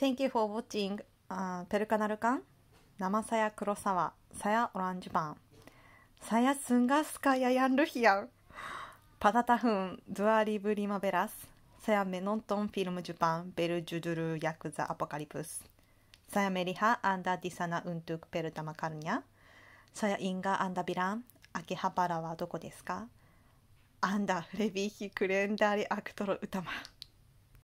Thank you for watching、uh, ペルカナルカン生さや黒沢さやオランジュパンさやすんがすかややんるひやんパダタフンドゥアリブリマベラスさやメノントンフィルムジュパンベルジュドゥルヤクザアポカリプスさやメリハアンダディサナウントゥクペルタマカルニャさやインガアンダビラン秋葉原はどこですかアンダフレビヒクレンダリアクトロタマ。